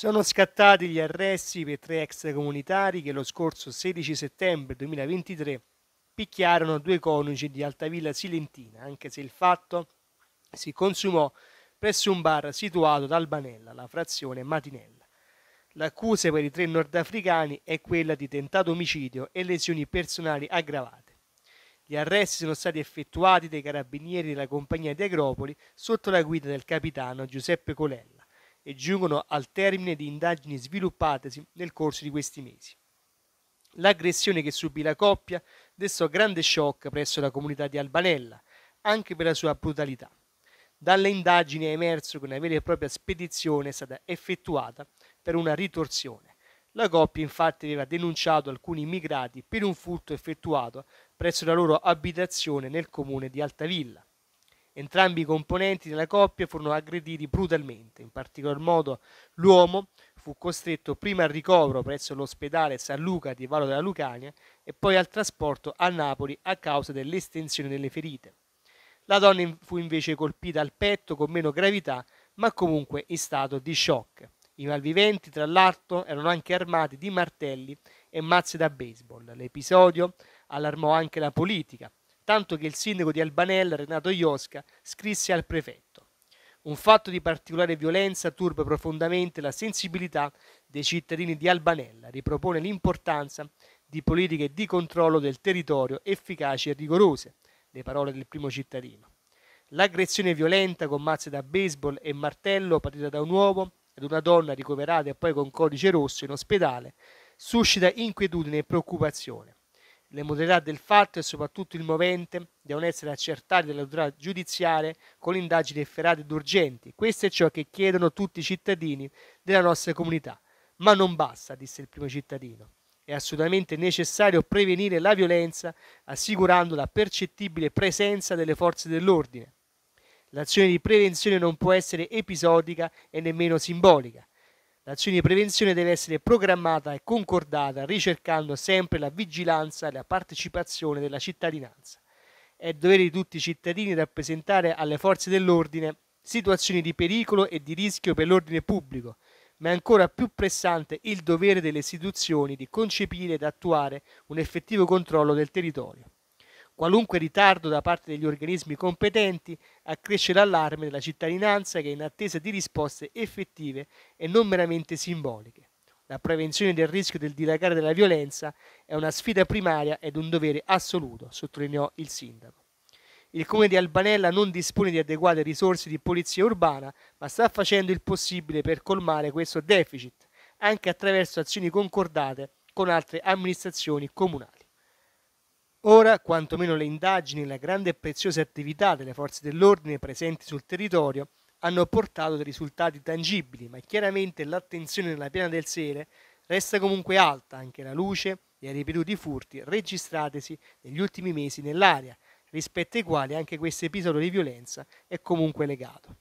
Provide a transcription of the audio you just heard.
Sono scattati gli arresti per tre extracomunitari che lo scorso 16 settembre 2023 picchiarono due coniugi di Altavilla Silentina, anche se il fatto si consumò presso un bar situato ad Albanella, la frazione Matinella. L'accusa per i tre nordafricani è quella di tentato omicidio e lesioni personali aggravate. Gli arresti sono stati effettuati dai carabinieri della compagnia di Agropoli sotto la guida del capitano Giuseppe Colella e giungono al termine di indagini sviluppatesi nel corso di questi mesi. L'aggressione che subì la coppia destò grande shock presso la comunità di Albanella, anche per la sua brutalità. Dalle indagini è emerso che una vera e propria spedizione è stata effettuata per una ritorsione. La coppia infatti aveva denunciato alcuni immigrati per un furto effettuato presso la loro abitazione nel comune di Altavilla. Entrambi i componenti della coppia furono aggrediti brutalmente, in particolar modo l'uomo fu costretto prima al ricovero presso l'ospedale San Luca di Valo della Lucania e poi al trasporto a Napoli a causa dell'estensione delle ferite. La donna fu invece colpita al petto con meno gravità, ma comunque in stato di shock. I malviventi, tra l'altro, erano anche armati di martelli e mazze da baseball. L'episodio allarmò anche la politica, tanto che il sindaco di Albanella, Renato Iosca, scrisse al prefetto. Un fatto di particolare violenza turba profondamente la sensibilità dei cittadini di Albanella, ripropone l'importanza di politiche di controllo del territorio efficaci e rigorose, le parole del primo cittadino. L'aggressione violenta con mazze da baseball e martello partita da un uomo ed una donna ricoverata e poi con codice rosso in ospedale suscita inquietudine e preoccupazione le modalità del fatto e soprattutto il movente devono essere accertati dall'autorità giudiziaria con indagini efferate ed urgenti. Questo è ciò che chiedono tutti i cittadini della nostra comunità. Ma non basta, disse il primo cittadino. È assolutamente necessario prevenire la violenza assicurando la percettibile presenza delle forze dell'ordine. L'azione di prevenzione non può essere episodica e nemmeno simbolica. L'azione di prevenzione deve essere programmata e concordata, ricercando sempre la vigilanza e la partecipazione della cittadinanza. È dovere di tutti i cittadini rappresentare alle forze dell'ordine situazioni di pericolo e di rischio per l'ordine pubblico, ma è ancora più pressante il dovere delle istituzioni di concepire ed attuare un effettivo controllo del territorio. Qualunque ritardo da parte degli organismi competenti accresce l'allarme della cittadinanza che è in attesa di risposte effettive e non meramente simboliche. La prevenzione del rischio del dilagare della violenza è una sfida primaria ed un dovere assoluto, sottolineò il sindaco. Il comune di Albanella non dispone di adeguate risorse di polizia urbana, ma sta facendo il possibile per colmare questo deficit, anche attraverso azioni concordate con altre amministrazioni comunali. Ora, quantomeno le indagini e la grande e preziosa attività delle forze dell'ordine presenti sul territorio hanno portato dei risultati tangibili, ma chiaramente l'attenzione nella piana del Sele resta comunque alta anche alla luce dei ripetuti furti registratesi negli ultimi mesi nell'area, rispetto ai quali anche questo episodio di violenza è comunque legato.